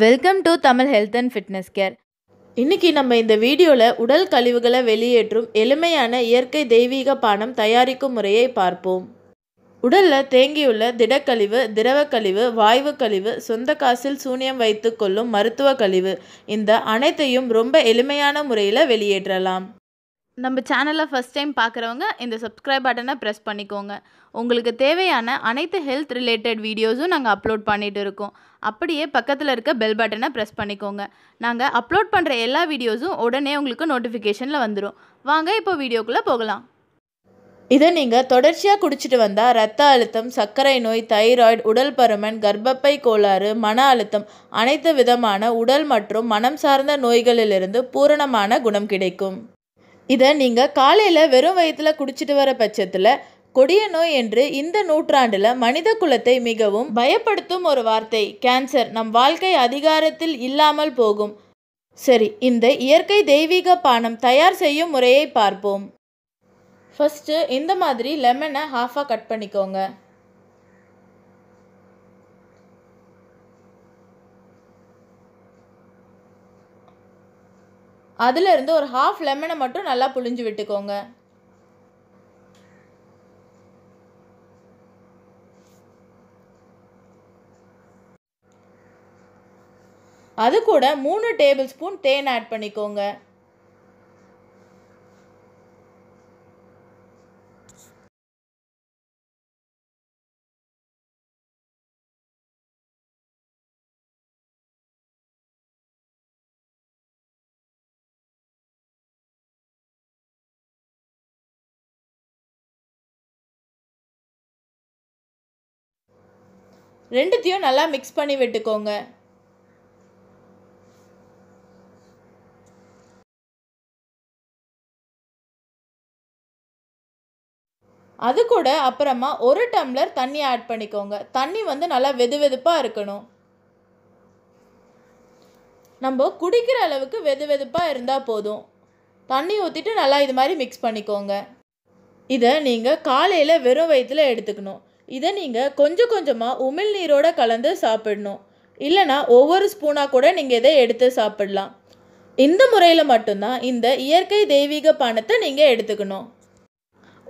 welcome to Tamil health and fitness care இன்றைக்கி நம்ம இந்த வீடியோவில் உடல் கழிவுகளை வெளியேற்றும் எளிமையான இயற்கை தெய்வீக பானம் தயாரிக்கும் முறையை பார்ப்போம் உடலில் தேங்கியுள்ள திடக்கழிவு திரவக்கழிவு வாய்வு கழிவு சொந்த காசில் சூனியம் வைத்து கொள்ளும் மருத்துவ கழிவு இந்த அனைத்தையும் ரொம்ப எளிமையான முறையில் வெளியேற்றலாம் நம்ம சேனலில் ஃபஸ்ட் டைம் பார்க்குறவங்க இந்த சப்ஸ்கிரைப் பட்டனை ப்ரெஸ் பண்ணிக்கோங்க உங்களுக்கு தேவையான அனைத்து ஹெல்த் ரிலேட்டட் வீடியோஸும் நாங்கள் அப்லோட் பண்ணிகிட்டு இருக்கோம் அப்படியே பக்கத்தில் இருக்க பெல் பட்டனை ப்ரெஸ் பண்ணிக்கோங்க நாங்கள் அப்லோட் பண்ணுற எல்லா வீடியோஸும் உடனே உங்களுக்கு நோட்டிஃபிகேஷனில் வந்துடும் வாங்க இப்போ வீடியோக்குள்ளே போகலாம் இதை நீங்கள் தொடர்ச்சியாக குடிச்சிட்டு வந்தால் ரத்த அழுத்தம் சர்க்கரை நோய் தைராய்டு உடல் பருமன் கர்ப்பப்பை கோளாறு மன அழுத்தம் அனைத்து விதமான உடல் மற்றும் மனம் சார்ந்த நோய்களிலிருந்து பூரணமான குணம் கிடைக்கும் இதை நீங்கள் காலையில் வெறும் வயிற்றில் குடிச்சிட்டு வர பட்சத்தில் கொடிய நோய் என்று இந்த நூற்றாண்டில் மனித குலத்தை மிகவும் பயப்படுத்தும் ஒரு வார்த்தை கேன்சர் நம் வாழ்க்கை அதிகாரத்தில் இல்லாமல் போகும் சரி இந்த இயற்கை தெய்வீக பானம் தயார் செய்யும் முறையை பார்ப்போம் ஃபஸ்ட்டு இந்த மாதிரி லெமனை ஹாஃபாக கட் பண்ணிக்கோங்க அதிலிருந்து ஒரு ஹாஃப் லெமனை மட்டும் நல்லா புழிஞ்சு விட்டுக்கோங்க அது கூட மூணு டேபிள் ஸ்பூன் தேன் ஆட் பண்ணிக்கோங்க ரெண்டுத்தையும் நல்லா மிக்ஸ் பண்ணி விட்டுக்கோங்க அது கூட அப்புறமா ஒரு டம்ளர் தண்ணி ஆட் பண்ணிக்கோங்க தண்ணி வந்து நல்லா வெது வெதுப்பாக இருக்கணும் நம்ம குடிக்கிற அளவுக்கு வெது வெதுப்பாக இருந்தால் போதும் தண்ணி ஊற்றிட்டு நல்லா இது மாதிரி மிக்ஸ் பண்ணிக்கோங்க இதை நீங்கள் காலையில் வெறும் வயிற்றில் எடுத்துக்கணும் இதை நீங்கள் கொஞ்சம் கொஞ்சமாக உமிழ்நீரோடு கலந்து சாப்பிடணும் இல்லைனா ஒவ்வொரு ஸ்பூனாக கூட நீங்கள் இதை எடுத்து சாப்பிடலாம் இந்த முறையில் மட்டும்தான் இந்த இயற்கை தெய்வீக பானத்தை நீங்கள் எடுத்துக்கணும்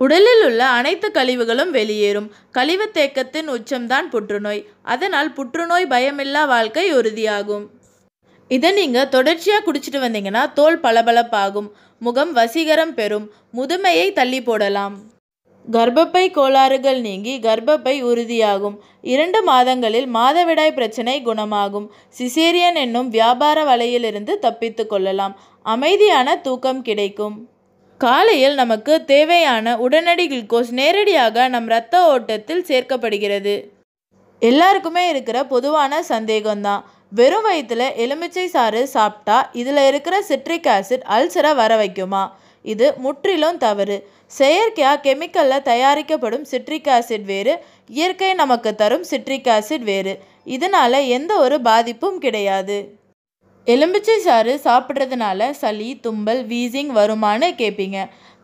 உடலில் உள்ள அனைத்து கழிவுகளும் வெளியேறும் கழிவு தேக்கத்தின் உச்சம்தான் புற்றுநோய் அதனால் புற்றுநோய் பயமில்லா வாழ்க்கை உறுதியாகும் இதை நீங்கள் தொடர்ச்சியாக குடிச்சிட்டு வந்தீங்கன்னா தோல் பளபளப்பாகும் முகம் வசீகரம் பெறும் முதுமையை தள்ளி போடலாம் கர்ப்பப்பை கோளாறுகள் நீங்கி கர்ப்பப்பை உறுதியாகும் இரண்டு மாதங்களில் மாதவிடாய் பிரச்சனை குணமாகும் சிசேரியன் என்னும் வியாபார வலையிலிருந்து தப்பித்து கொள்ளலாம் அமைதியான தூக்கம் கிடைக்கும் காலையில் நமக்கு தேவையான உடனடி குளுக்கோஸ் நேரடியாக நம் இரத்த ஓட்டத்தில் சேர்க்கப்படுகிறது எல்லாருக்குமே இருக்கிற பொதுவான சந்தேகம்தான் வெறும் வயிற்றுல எலுமிச்சை சாறு சாப்பிட்டா இதில் இருக்கிற சிட்ரிக் ஆசிட் அல்சரை வர வைக்குமா இது முற்றிலும் தவறு செயற்கையாக கெமிக்கலில் தயாரிக்கப்படும் சிட்ரிக் ஆசிட் வேறு இயற்கை நமக்கு தரும் சிட்ரிக் ஆசிட் வேறு இதனால் எந்த ஒரு பாதிப்பும் கிடையாது எலும்பிச்சை சாறு சாப்பிட்றதுனால சளி தும்பல் வீசிங் வருமானு கேட்பீங்க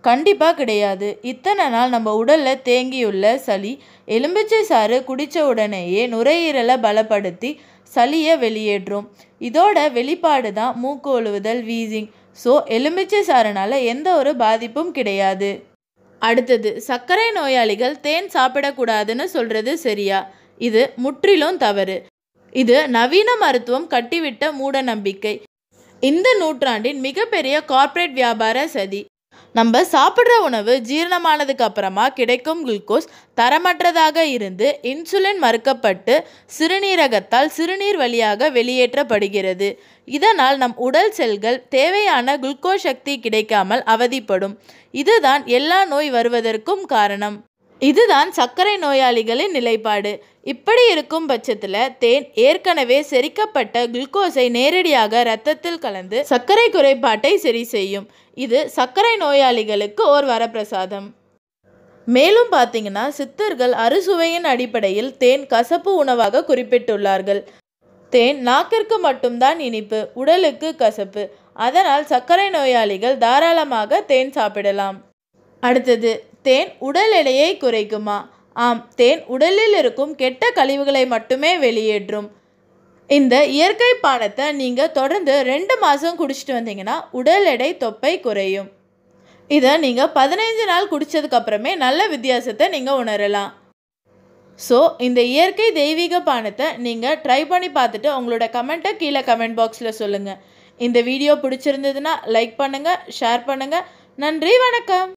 கண்டிப்பாக கிடையாது இத்தனை நாள் நம்ம உடலில் தேங்கியுள்ள சளி எலும்பிச்சை சாறு குடித்த உடனேயே நுரையீரலை பலப்படுத்தி சளியை வெளியேற்றும் இதோட வெளிப்பாடு தான் மூக்கு ஒழுவுதல் வீசிங் ஸோ எலுமிச்சை சாறுனால எந்த ஒரு பாதிப்பும் கிடையாது அடுத்தது சர்க்கரை நோயாளிகள் தேன் சாப்பிடக்கூடாதுன்னு சொல்கிறது சரியா இது முற்றிலும் தவறு இது நவீன மருத்துவம் கட்டிவிட்ட மூட நம்பிக்கை இந்த நூற்றாண்டின் மிகப்பெரிய கார்ப்பரேட் வியாபார சதி நம்ம சாப்பிட்ற உணவு ஜீரணமானதுக்கு அப்புறமா கிடைக்கும் குளுக்கோஸ் தரமற்றதாக இருந்து இன்சுலின் மறுக்கப்பட்டு சிறுநீரகத்தால் சிறுநீர் வழியாக வெளியேற்றப்படுகிறது இதனால் நம் உடல் செல்கள் தேவையான குளுக்கோஸ் சக்தி கிடைக்காமல் அவதிப்படும் இதுதான் எல்லா நோய் வருவதற்கும் காரணம் இதுதான் சர்க்கரை நோயாளிகளின் நிலைப்பாடு இப்படி இருக்கும் பட்சத்தில் தேன் ஏற்கனவே செரிக்கப்பட்ட குளுக்கோஸை நேரடியாக இரத்தத்தில் கலந்து சர்க்கரை குறைபாட்டை சரி செய்யும் இது சர்க்கரை நோயாளிகளுக்கு ஓர் வரப்பிரசாதம் மேலும் பார்த்தீங்கன்னா சித்தர்கள் அறுசுவையின் அடிப்படையில் தேன் கசப்பு உணவாக குறிப்பிட்டுள்ளார்கள் தேன் நாக்கிற்கு மட்டும்தான் இனிப்பு உடலுக்கு கசப்பு அதனால் சர்க்கரை நோயாளிகள் தாராளமாக தேன் சாப்பிடலாம் அடுத்தது தேன் உடல் எடையை குறைக்குமா ஆம் தேன் உடலில் இருக்கும் கெட்ட கழிவுகளை மட்டுமே வெளியேற்றும் இந்த இயற்கை பானத்தை நீங்கள் தொடர்ந்து ரெண்டு மாதம் குடிச்சிட்டு வந்தீங்கன்னா உடல் எடை தொப்பை குறையும் இதை நீங்கள் பதினைஞ்சு நாள் குடித்ததுக்கப்புறமே நல்ல வித்தியாசத்தை நீங்கள் உணரலாம் ஸோ இந்த இயற்கை தெய்வீக பானத்தை நீங்கள் ட்ரை பண்ணி பார்த்துட்டு உங்களோட கமெண்ட்டை கீழே கமெண்ட் பாக்ஸில் சொல்லுங்கள் இந்த வீடியோ பிடிச்சிருந்ததுன்னா லைக் பண்ணுங்கள் ஷேர் பண்ணுங்கள் நன்றி வணக்கம்